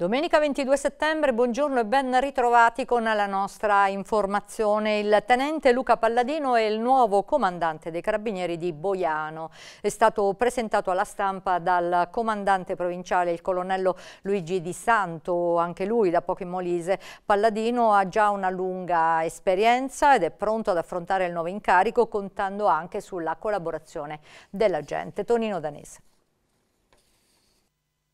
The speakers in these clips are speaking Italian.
Domenica 22 settembre, buongiorno e ben ritrovati con la nostra informazione. Il tenente Luca Palladino è il nuovo comandante dei carabinieri di Boiano. È stato presentato alla stampa dal comandante provinciale, il colonnello Luigi Di Santo, anche lui da poco in Molise. Palladino ha già una lunga esperienza ed è pronto ad affrontare il nuovo incarico, contando anche sulla collaborazione della gente. Tonino Danese.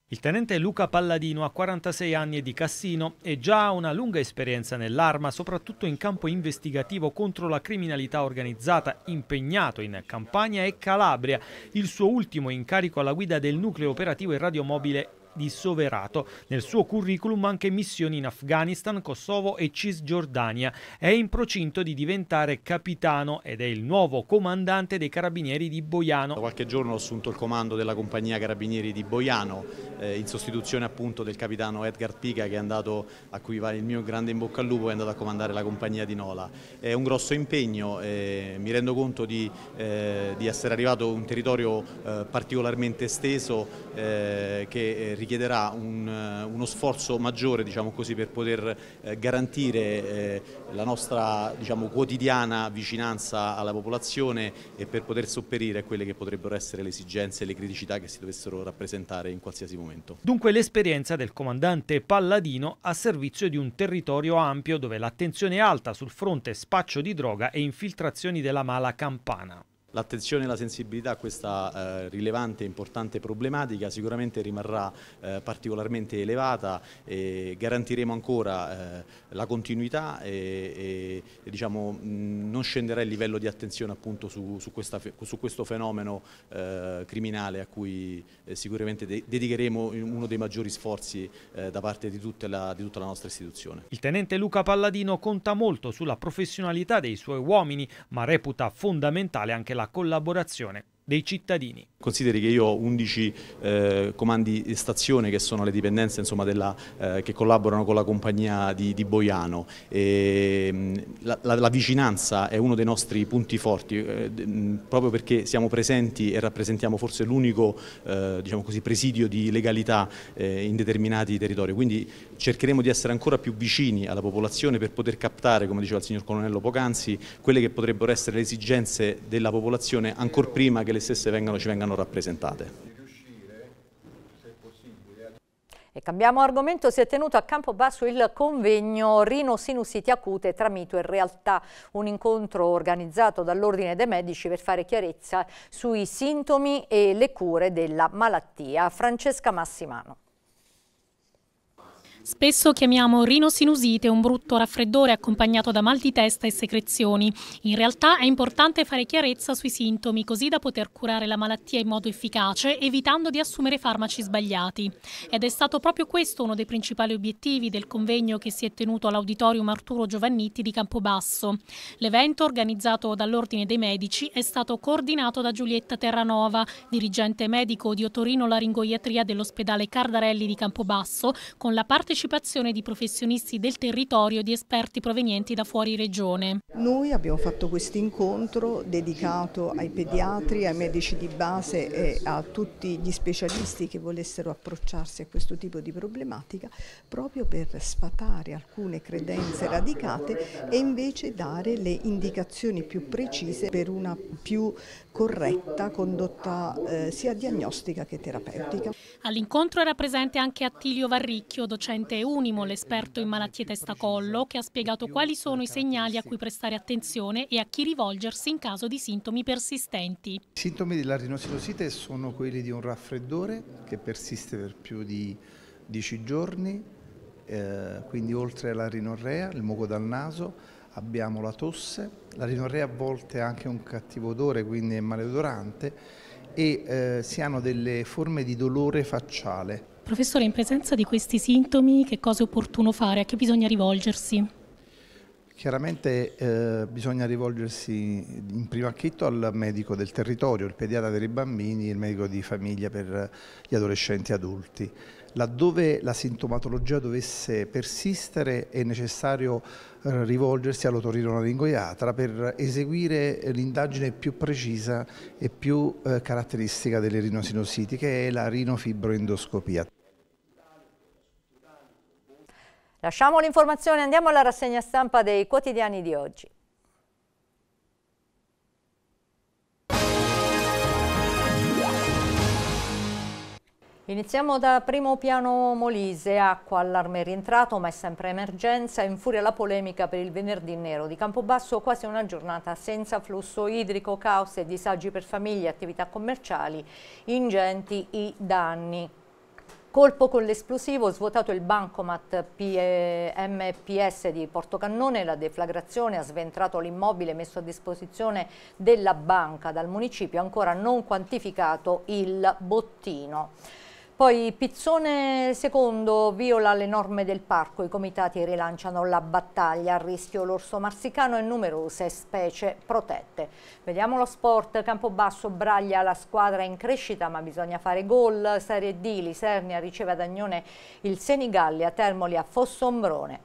Il tenente Luca Palladino ha 46 anni e di Cassino e già ha una lunga esperienza nell'arma, soprattutto in campo investigativo contro la criminalità organizzata, impegnato in Campania e Calabria. Il suo ultimo incarico alla guida del nucleo operativo e radiomobile di Soverato. Nel suo curriculum anche missioni in Afghanistan, Kosovo e Cisgiordania. È in procinto di diventare capitano ed è il nuovo comandante dei carabinieri di Boiano. Da qualche giorno ho assunto il comando della compagnia carabinieri di Boiano, eh, in sostituzione appunto del capitano Edgar Pica che è andato, a cui vale il mio grande in bocca al lupo, è andato a comandare la compagnia di Nola. È un grosso impegno, eh, mi rendo conto di, eh, di essere arrivato a un territorio eh, particolarmente esteso eh, che richiede eh, richiederà un, eh, uno sforzo maggiore diciamo così, per poter eh, garantire eh, la nostra diciamo, quotidiana vicinanza alla popolazione e per poter sopperire a quelle che potrebbero essere le esigenze e le criticità che si dovessero rappresentare in qualsiasi momento. Dunque l'esperienza del comandante Palladino a servizio di un territorio ampio dove l'attenzione è alta sul fronte spaccio di droga e infiltrazioni della mala campana. L'attenzione e la sensibilità a questa eh, rilevante e importante problematica sicuramente rimarrà eh, particolarmente elevata e garantiremo ancora eh, la continuità e, e diciamo, non scenderà il livello di attenzione appunto su, su, questa, su questo fenomeno eh, criminale a cui eh, sicuramente de dedicheremo uno dei maggiori sforzi eh, da parte di tutta, la, di tutta la nostra istituzione. Il tenente Luca Palladino conta molto sulla professionalità dei suoi uomini ma reputa fondamentale anche la collaborazione dei cittadini. Consideri che io ho 11 eh, comandi stazione che sono le dipendenze insomma, della, eh, che collaborano con la compagnia di, di Boiano. E, ehm, la, la, la, vicinanza è uno dei nostri punti forti, eh, proprio perché siamo presenti e rappresentiamo forse l'unico eh, diciamo presidio di legalità eh, in determinati territori. Quindi cercheremo di essere ancora più vicini alla popolazione per poter captare, come diceva il signor Colonnello Pocanzi, quelle che potrebbero essere le esigenze della popolazione ancora prima che le stesse vengano, ci vengano rappresentate. E cambiamo argomento, si è tenuto a Campobasso il convegno Rino Sinusiti Acute tra mito e realtà, un incontro organizzato dall'Ordine dei Medici per fare chiarezza sui sintomi e le cure della malattia. Francesca Massimano. Spesso chiamiamo rinosinusite un brutto raffreddore accompagnato da mal di testa e secrezioni. In realtà è importante fare chiarezza sui sintomi così da poter curare la malattia in modo efficace evitando di assumere farmaci sbagliati. Ed è stato proprio questo uno dei principali obiettivi del convegno che si è tenuto all'auditorium Arturo Giovannitti di Campobasso. L'evento organizzato dall'Ordine dei Medici è stato coordinato da Giulietta Terranova, dirigente medico di otorino laringoiatria dell'ospedale Cardarelli di Campobasso, con la partecipazione partecipazione di professionisti del territorio e di esperti provenienti da fuori regione. Noi abbiamo fatto questo incontro dedicato ai pediatri, ai medici di base e a tutti gli specialisti che volessero approcciarsi a questo tipo di problematica proprio per sfatare alcune credenze radicate e invece dare le indicazioni più precise per una più corretta condotta eh, sia diagnostica che terapeutica. All'incontro era presente anche Attilio Varricchio, docente Presidente Unimo, l'esperto in malattie testacollo, che ha spiegato quali sono i segnali a cui prestare attenzione e a chi rivolgersi in caso di sintomi persistenti. I sintomi della rinocitosite sono quelli di un raffreddore che persiste per più di 10 giorni, eh, quindi oltre alla rinorrea, il muco dal naso, abbiamo la tosse, la rinorrea a volte ha anche un cattivo odore, quindi è maleodorante, e eh, si hanno delle forme di dolore facciale. Professore, in presenza di questi sintomi che cosa è opportuno fare? A chi bisogna rivolgersi? Chiaramente eh, bisogna rivolgersi in primo acchitto al medico del territorio, il pediatra per i bambini, il medico di famiglia per gli adolescenti e adulti. Laddove la sintomatologia dovesse persistere è necessario eh, rivolgersi all'otorinolaringoiatra per eseguire l'indagine più precisa e più eh, caratteristica delle rinosinusiti che è la rinofibroendoscopia. Lasciamo l'informazione, andiamo alla rassegna stampa dei quotidiani di oggi. Iniziamo da primo piano Molise, acqua, allarme rientrato ma è sempre emergenza, in furia la polemica per il venerdì nero di Campobasso, quasi una giornata senza flusso idrico, caos e disagi per famiglie, attività commerciali, ingenti i danni. Colpo con l'esplosivo, svuotato il bancomat MPS di Portocannone, la deflagrazione ha sventrato l'immobile messo a disposizione della banca dal municipio, ancora non quantificato il bottino. Poi Pizzone II viola le norme del parco, i comitati rilanciano la battaglia, a rischio l'orso marsicano e numerose specie protette. Vediamo lo sport, Campobasso braglia la squadra in crescita ma bisogna fare gol, Serie D, Lisernia riceve ad Agnone il Senigallia, Termoli a Fossombrone.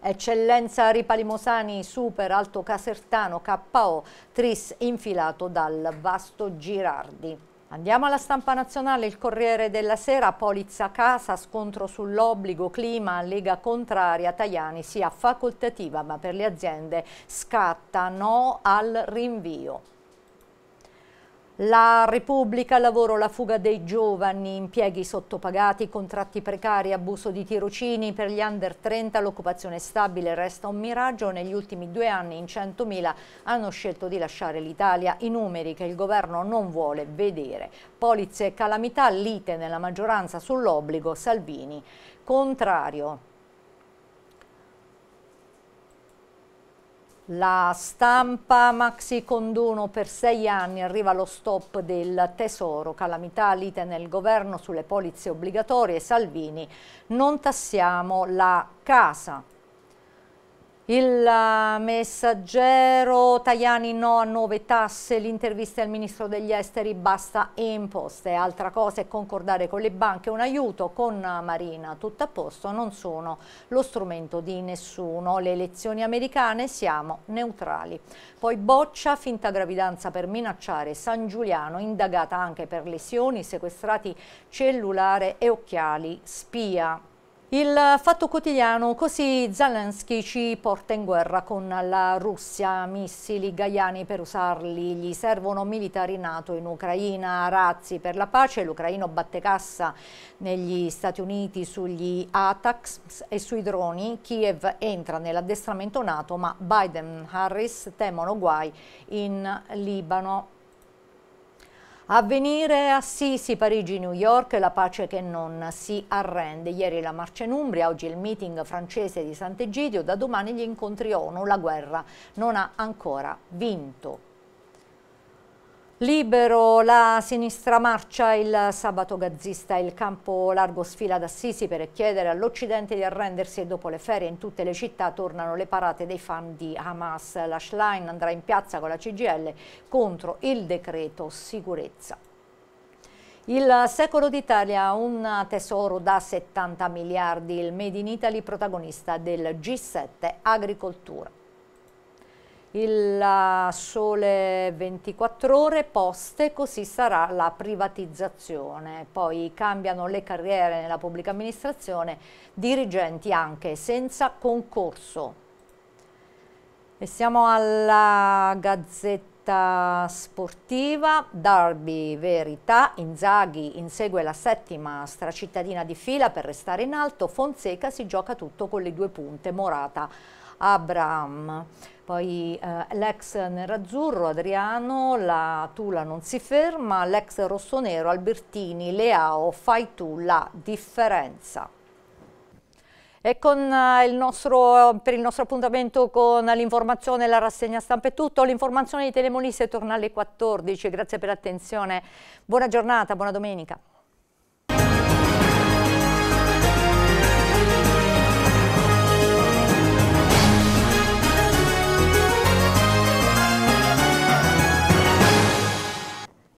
Eccellenza Ripalimosani super Alto Casertano KO, Tris infilato dal Vasto Girardi. Andiamo alla stampa nazionale, il Corriere della Sera, Polizza Casa, scontro sull'obbligo, clima, Lega contraria, Tajani sia facoltativa ma per le aziende scatta no al rinvio. La Repubblica, lavoro, la fuga dei giovani, impieghi sottopagati, contratti precari, abuso di tirocini per gli under 30, l'occupazione stabile resta un miraggio. Negli ultimi due anni in 100.000 hanno scelto di lasciare l'Italia, i numeri che il governo non vuole vedere. Polizze e calamità, lite nella maggioranza sull'obbligo, Salvini contrario. La stampa maxi conduno per sei anni, arriva lo stop del tesoro, calamità lite nel governo sulle polizze obbligatorie, Salvini, non tassiamo la casa. Il eh, messaggero Tajani no a nuove tasse, l'intervista al ministro degli esteri basta imposte, altra cosa è concordare con le banche un aiuto con Marina, tutto a posto, non sono lo strumento di nessuno, le elezioni americane siamo neutrali. Poi boccia, finta gravidanza per minacciare San Giuliano, indagata anche per lesioni, sequestrati cellulare e occhiali, spia. Il fatto quotidiano, così Zelensky ci porta in guerra con la Russia, missili gaiani per usarli, gli servono militari NATO in Ucraina, razzi per la pace, l'ucraino batte cassa negli Stati Uniti sugli ATAX e sui droni, Kiev entra nell'addestramento NATO ma Biden e Harris temono guai in Libano. Avvenire a Sisi, Parigi, New York, la pace che non si arrende. Ieri la marcia in Umbria, oggi il meeting francese di Sant'Egidio, da domani gli incontri ONU. La guerra non ha ancora vinto. Libero la sinistra marcia il sabato gazzista, il campo largo sfila ad Assisi per chiedere all'Occidente di arrendersi e dopo le ferie in tutte le città tornano le parate dei fan di Hamas. La Schlein andrà in piazza con la CGL contro il decreto sicurezza. Il secolo d'Italia, ha un tesoro da 70 miliardi, il Made in Italy protagonista del G7 Agricoltura il sole 24 ore, poste, così sarà la privatizzazione. Poi cambiano le carriere nella pubblica amministrazione, dirigenti anche senza concorso. E siamo alla Gazzetta sportiva, Darby Verità, Inzaghi insegue la settima stracittadina di fila per restare in alto, Fonseca si gioca tutto con le due punte, Morata Abraham. Poi eh, l'ex nerazzurro Adriano, la Tula non si ferma, l'ex rossonero Albertini, Leao, fai tu la differenza. E eh, il nostro, per il nostro appuntamento con l'informazione e la rassegna stampa è tutto. L'informazione di Telemonisse torna alle 14. Grazie per l'attenzione. Buona giornata, buona domenica.